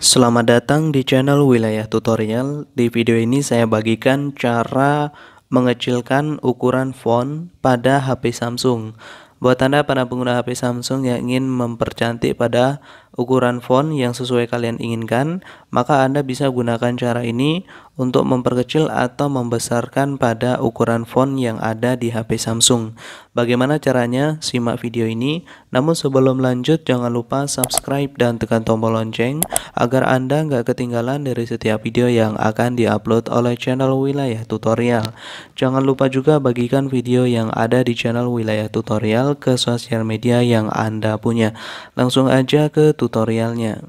Selamat datang di channel Wilayah Tutorial. Di video ini saya bagikan cara mengecilkan ukuran font pada HP Samsung. Buat Anda para pengguna HP Samsung yang ingin mempercantik pada ukuran font yang sesuai kalian inginkan, maka Anda bisa gunakan cara ini untuk memperkecil atau membesarkan pada ukuran font yang ada di HP Samsung. Bagaimana caranya? Simak video ini. Namun sebelum lanjut, jangan lupa subscribe dan tekan tombol lonceng agar Anda nggak ketinggalan dari setiap video yang akan diupload oleh channel Wilayah Tutorial. Jangan lupa juga bagikan video yang ada di channel Wilayah Tutorial ke sosial media yang Anda punya. Langsung aja ke tutorialnya.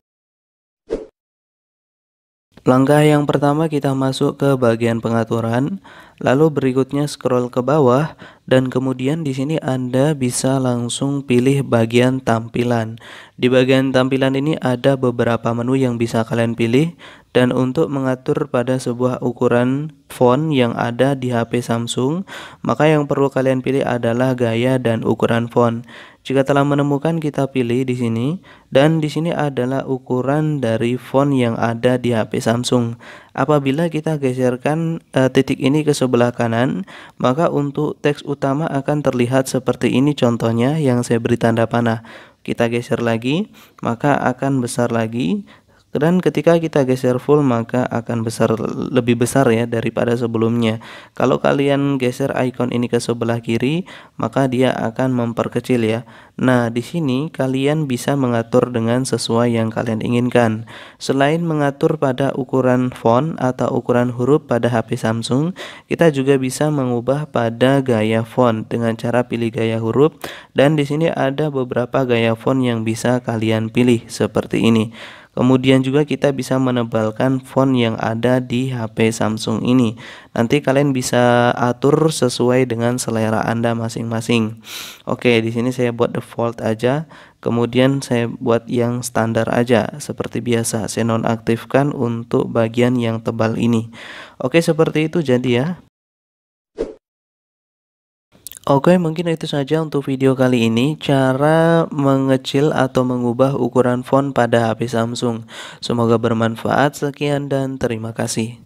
Langkah yang pertama kita masuk ke bagian pengaturan Lalu berikutnya scroll ke bawah dan kemudian di sini Anda bisa langsung pilih bagian tampilan. Di bagian tampilan ini ada beberapa menu yang bisa kalian pilih dan untuk mengatur pada sebuah ukuran font yang ada di HP Samsung, maka yang perlu kalian pilih adalah gaya dan ukuran font. Jika telah menemukan kita pilih di sini dan di sini adalah ukuran dari font yang ada di HP Samsung. Apabila kita geserkan e, titik ini ke sebelah kanan, maka untuk teks utama akan terlihat seperti ini contohnya yang saya beri tanda panah. Kita geser lagi, maka akan besar lagi dan ketika kita geser full maka akan besar lebih besar ya daripada sebelumnya. Kalau kalian geser icon ini ke sebelah kiri, maka dia akan memperkecil ya. Nah, di sini kalian bisa mengatur dengan sesuai yang kalian inginkan. Selain mengatur pada ukuran font atau ukuran huruf pada HP Samsung, kita juga bisa mengubah pada gaya font dengan cara pilih gaya huruf dan di sini ada beberapa gaya font yang bisa kalian pilih seperti ini. Kemudian juga kita bisa menebalkan font yang ada di HP Samsung ini. Nanti kalian bisa atur sesuai dengan selera Anda masing-masing. Oke, di sini saya buat default aja. Kemudian saya buat yang standar aja seperti biasa. Saya nonaktifkan untuk bagian yang tebal ini. Oke, seperti itu jadi ya. Oke, mungkin itu saja untuk video kali ini, cara mengecil atau mengubah ukuran font pada HP Samsung. Semoga bermanfaat, sekian dan terima kasih.